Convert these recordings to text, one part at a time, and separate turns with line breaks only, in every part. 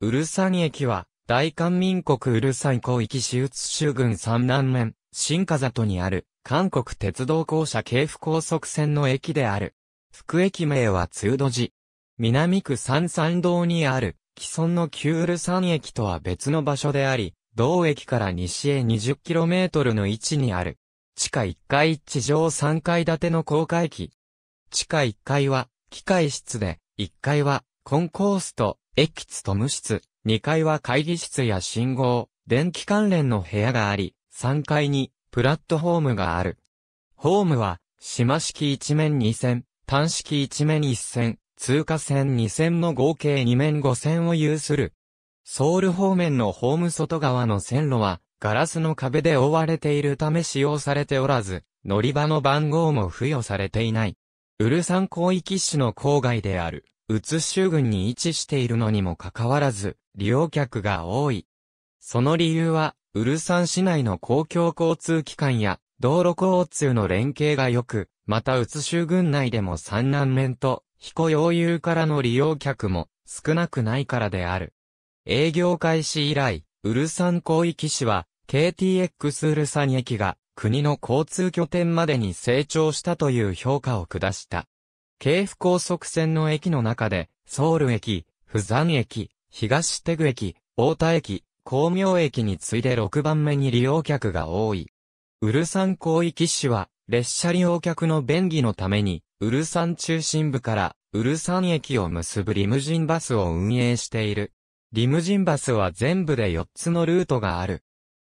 ウルサン駅は、大韓民国ウルサン広域市宇州郡三南面、新風里にある、韓国鉄道公社系府高速線の駅である。副駅名は通土寺。南区三山道にある、既存の旧ウルサン駅とは別の場所であり、同駅から西へ 20km の位置にある。地下1階地上3階建ての高架駅。地下1階は、機械室で、1階は、コンコースと、駅室と無室、2階は会議室や信号、電気関連の部屋があり、3階にプラットホームがある。ホームは、島式一面2線、単式一面1線、通過線2線の合計2面5線を有する。ソウル方面のホーム外側の線路は、ガラスの壁で覆われているため使用されておらず、乗り場の番号も付与されていない。ウルサン広域市の郊外である。宇津州郡に位置しているのにもかかわらず、利用客が多い。その理由は、ウルサン市内の公共交通機関や道路交通の連携が良く、また宇津州郡内でも三南面と彦洋遊からの利用客も少なくないからである。営業開始以来、ウルサン広域市は KTX ウルサン駅が国の交通拠点までに成長したという評価を下した。京府高速線の駅の中で、ソウル駅、釜山駅、東テグ駅、大田駅、光明駅に次いで6番目に利用客が多い。ウルサン広域市は、列車利用客の便宜のために、ウルサン中心部からウルサン駅を結ぶリムジンバスを運営している。リムジンバスは全部で4つのルートがある。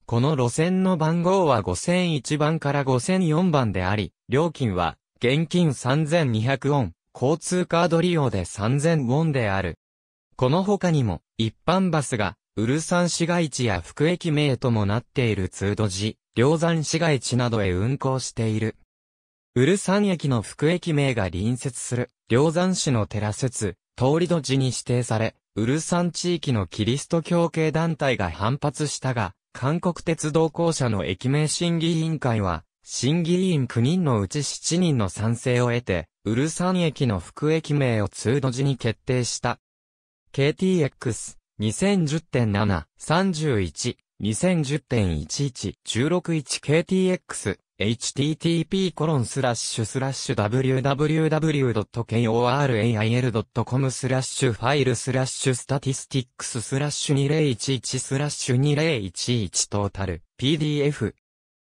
この路線の番号は5001番から5004番であり、料金は現金3200ウォン、交通カード利用で3000ウォンである。この他にも、一般バスが、ウルサン市街地や福駅名ともなっている通土寺、梁山市街地などへ運行している。ウルサン駅の福駅名が隣接する、梁山市の寺説、通り土地に指定され、ウルサン地域のキリスト教系団体が反発したが、韓国鉄道公社の駅名審議委員会は、審議委員9人のうち7人の賛成を得て、ウルサン駅の副駅名を通路時に決定した。KTX、2010.7、31、2010.11、16.1KTX、http コロンスラッシュスラッシュ www.korail.com スラッシュファイルスラッシュスタティスティックススラッシュ2011スラッシュ2011トータル PDF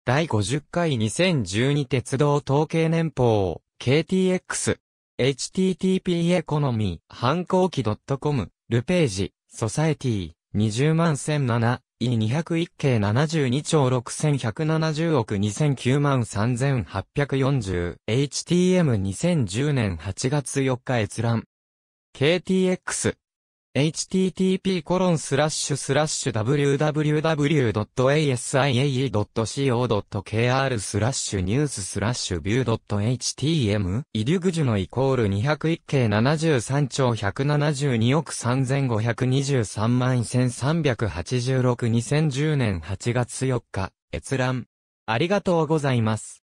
第50回2012鉄道統計年報、KTX、http エコノミー、反抗期 .com、ルページ、ソサエティ、20万1007、E201 系72兆6170億2009万3840、HTM2010 年8月4日閲覧。KTX、http://www.asiae.co.kr スラッシュニューススラッシュビュー .htm イデュグジュのイコール201系73兆172億3523万1386 2010年8月4日閲覧ありがとうございます。